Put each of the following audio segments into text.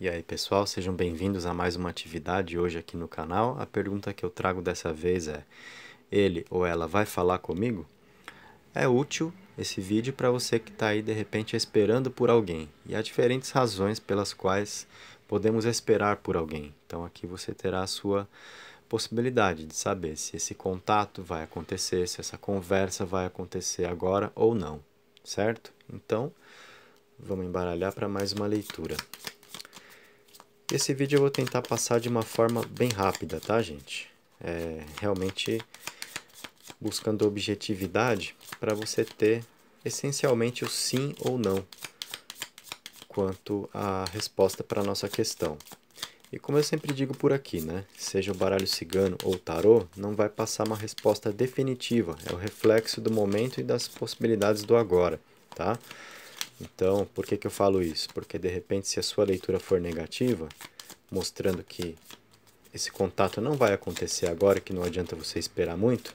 E aí pessoal, sejam bem-vindos a mais uma atividade hoje aqui no canal. A pergunta que eu trago dessa vez é: ele ou ela vai falar comigo? É útil esse vídeo para você que está aí de repente esperando por alguém. E há diferentes razões pelas quais podemos esperar por alguém. Então aqui você terá a sua possibilidade de saber se esse contato vai acontecer, se essa conversa vai acontecer agora ou não, certo? Então vamos embaralhar para mais uma leitura. Esse vídeo eu vou tentar passar de uma forma bem rápida, tá, gente? É, realmente buscando objetividade para você ter essencialmente o sim ou não quanto à resposta para a nossa questão. E como eu sempre digo por aqui, né? Seja o baralho cigano ou tarô, não vai passar uma resposta definitiva. É o reflexo do momento e das possibilidades do agora, tá? Então, por que, que eu falo isso? Porque de repente, se a sua leitura for negativa, mostrando que esse contato não vai acontecer agora, que não adianta você esperar muito,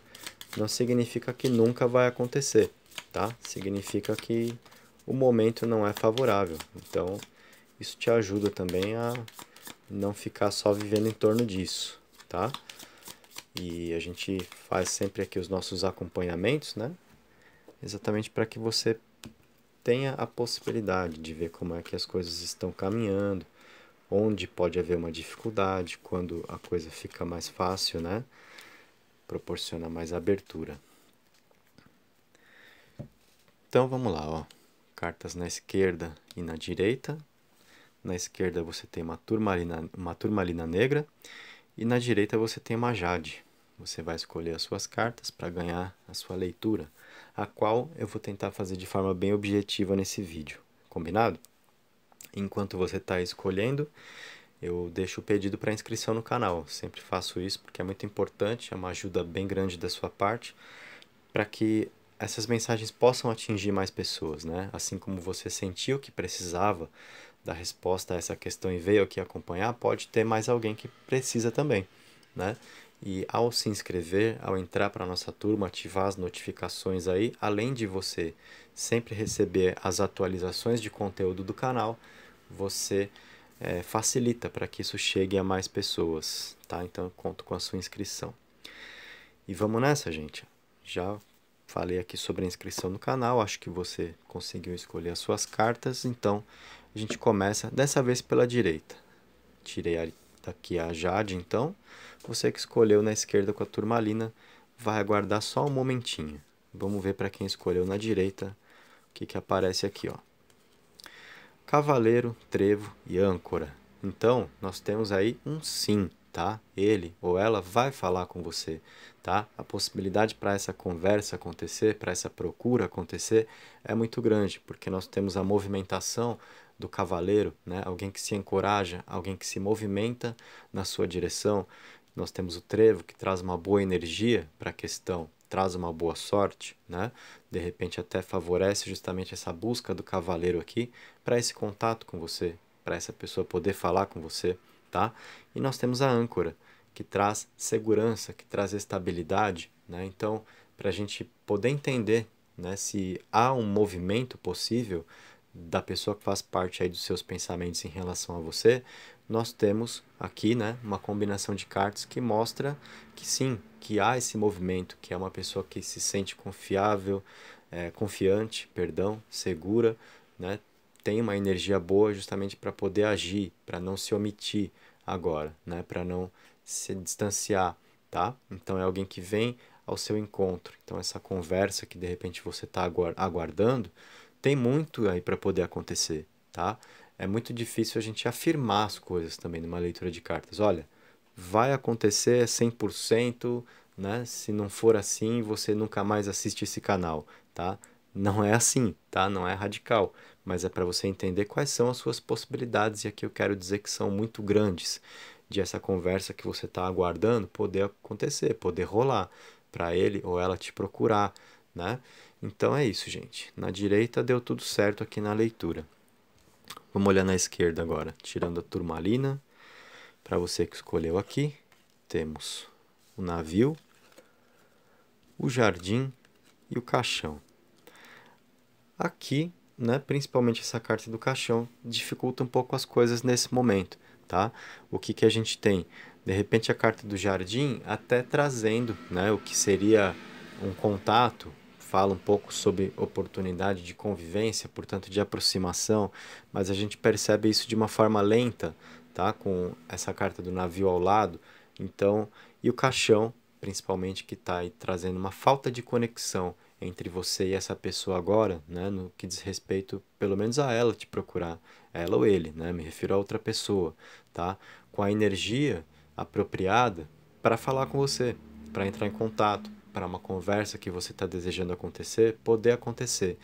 não significa que nunca vai acontecer, tá? Significa que o momento não é favorável. Então, isso te ajuda também a não ficar só vivendo em torno disso, tá? E a gente faz sempre aqui os nossos acompanhamentos, né? Exatamente para que você tenha a possibilidade de ver como é que as coisas estão caminhando, onde pode haver uma dificuldade, quando a coisa fica mais fácil, né? Proporciona mais abertura. Então vamos lá, ó. Cartas na esquerda e na direita. Na esquerda você tem uma turmalina, uma turmalina negra e na direita você tem uma jade. Você vai escolher as suas cartas para ganhar a sua leitura, a qual eu vou tentar fazer de forma bem objetiva nesse vídeo, combinado? Enquanto você está escolhendo, eu deixo o pedido para inscrição no canal. Sempre faço isso porque é muito importante, é uma ajuda bem grande da sua parte para que essas mensagens possam atingir mais pessoas, né? Assim como você sentiu que precisava da resposta a essa questão e veio aqui acompanhar, pode ter mais alguém que precisa também, né? E ao se inscrever, ao entrar para a nossa turma, ativar as notificações aí, além de você sempre receber as atualizações de conteúdo do canal, você é, facilita para que isso chegue a mais pessoas, tá? Então eu conto com a sua inscrição. E vamos nessa, gente. Já falei aqui sobre a inscrição no canal, acho que você conseguiu escolher as suas cartas, então a gente começa dessa vez pela direita. Tirei a Tá aqui a Jade, então. Você que escolheu na esquerda com a turmalina vai aguardar só um momentinho. Vamos ver para quem escolheu na direita o que, que aparece aqui, ó. Cavaleiro, Trevo e Âncora. Então, nós temos aí um sim, tá? Ele ou ela vai falar com você, tá? A possibilidade para essa conversa acontecer, para essa procura acontecer, é muito grande, porque nós temos a movimentação do cavaleiro, né? alguém que se encoraja, alguém que se movimenta na sua direção. Nós temos o trevo, que traz uma boa energia para a questão, traz uma boa sorte, né? de repente até favorece justamente essa busca do cavaleiro aqui para esse contato com você, para essa pessoa poder falar com você. Tá? E nós temos a âncora, que traz segurança, que traz estabilidade. Né? Então, para a gente poder entender né, se há um movimento possível, da pessoa que faz parte aí dos seus pensamentos em relação a você, nós temos aqui, né, uma combinação de cartas que mostra que sim, que há esse movimento, que é uma pessoa que se sente confiável, é, confiante, perdão, segura, né, tem uma energia boa justamente para poder agir, para não se omitir agora, né, para não se distanciar, tá? Então é alguém que vem ao seu encontro. Então essa conversa que de repente você está aguardando tem muito aí para poder acontecer, tá? É muito difícil a gente afirmar as coisas também numa leitura de cartas. Olha, vai acontecer 100%, né? Se não for assim, você nunca mais assiste esse canal, tá? Não é assim, tá? Não é radical, mas é para você entender quais são as suas possibilidades e aqui eu quero dizer que são muito grandes de essa conversa que você está aguardando poder acontecer, poder rolar para ele ou ela te procurar, né? Então é isso, gente. Na direita deu tudo certo aqui na leitura. Vamos olhar na esquerda agora, tirando a turmalina. Para você que escolheu aqui, temos o navio, o jardim e o caixão. Aqui, né, principalmente essa carta do caixão, dificulta um pouco as coisas nesse momento. Tá? O que, que a gente tem? De repente a carta do jardim até trazendo né, o que seria um contato fala um pouco sobre oportunidade de convivência, portanto de aproximação, mas a gente percebe isso de uma forma lenta, tá? Com essa carta do navio ao lado, então e o caixão, principalmente que está aí trazendo uma falta de conexão entre você e essa pessoa agora, né? No que diz respeito, pelo menos a ela te procurar, ela ou ele, né? Me refiro a outra pessoa, tá? Com a energia apropriada para falar com você, para entrar em contato, para uma conversa que você está desejando acontecer poder acontecer.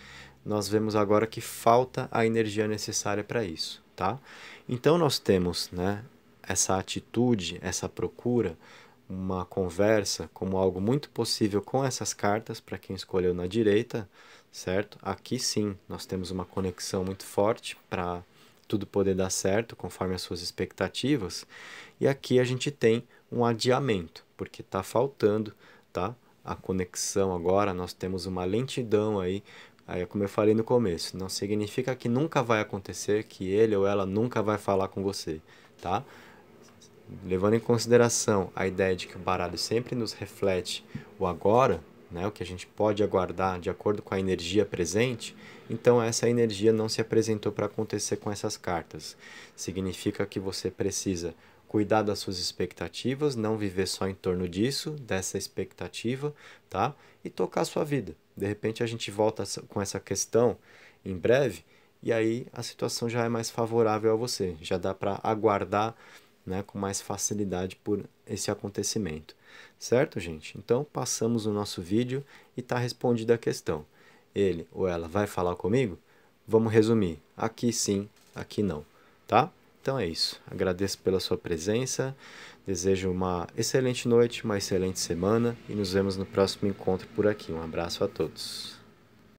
Nós vemos agora que falta a energia necessária para isso, tá? Então nós temos, né, essa atitude, essa procura, uma conversa como algo muito possível com essas cartas para quem escolheu na direita, certo? Aqui sim, nós temos uma conexão muito forte para tudo poder dar certo conforme as suas expectativas. E aqui a gente tem um adiamento, porque está faltando, tá? a conexão agora, nós temos uma lentidão aí, aí como eu falei no começo, não significa que nunca vai acontecer que ele ou ela nunca vai falar com você, tá? Levando em consideração a ideia de que o baralho sempre nos reflete o agora, né, o que a gente pode aguardar de acordo com a energia presente, então essa energia não se apresentou para acontecer com essas cartas. Significa que você precisa cuidar das suas expectativas, não viver só em torno disso, dessa expectativa, tá? E tocar a sua vida. De repente a gente volta com essa questão em breve e aí a situação já é mais favorável a você, já dá para aguardar, né, com mais facilidade por esse acontecimento. Certo, gente? Então passamos o nosso vídeo e está respondida a questão. Ele ou ela vai falar comigo? Vamos resumir. Aqui sim, aqui não, tá? Então é isso. Agradeço pela sua presença. Desejo uma excelente noite, uma excelente semana e nos vemos no próximo encontro por aqui. Um abraço a todos.